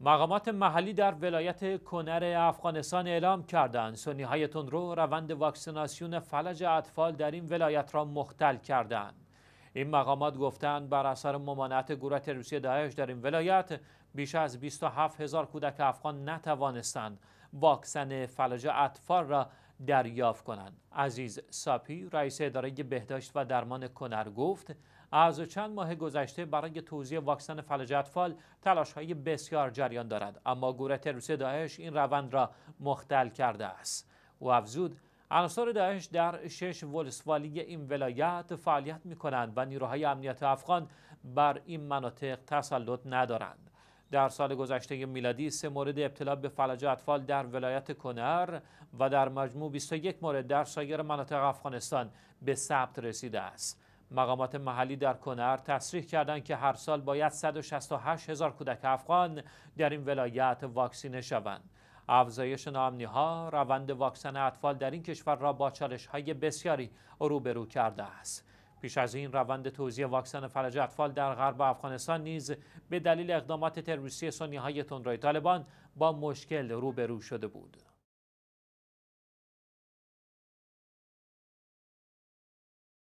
مقامات محلی در ولایت کنر افغانستان اعلام کردند سنی های تندرو روند واکسیناسیون فلج اطفال در این ولایت را مختل کردند این مقامات گفتند بر اثر ممانعت گروه تروریستی داعش در این ولایت بیش از 27 هزار کودک افغان نتوانستند واکسن فلج اطفال را دریافت کنند عزیز ساپی رئیس اداره بهداشت و درمان کنر گفت از چند ماه گذشته برای توزیع واکسن فلج اطفال تلاش های بسیار جریان دارد اما گروه تروریست داعش این روند را مختل کرده است او افزود عناصر داعش در شش ولسوالی این ولایت فعالیت می کنند و نیروهای امنیت افغان بر این مناطق تسلط ندارند در سال گذشته میلادی سه مورد ابتلا به فلج اطفال در ولایت کنر و در مجموع 21 مورد در سایر مناطق افغانستان به ثبت رسیده است. مقامات محلی در کنر تصریح کردند که هر سال باید 168 هزار کودک افغان در این ولایت واکسینه شوند. افزایش نامنی ها روند واکسن اطفال در این کشور را با چالش های بسیاری روبرو کرده است. پیش از این روند توزیع واکسن فلج اطفال در غرب افغانستان نیز به دلیل اقدامات تروریستی سنی های تندروی طالبان با مشکل روبرو شده بود.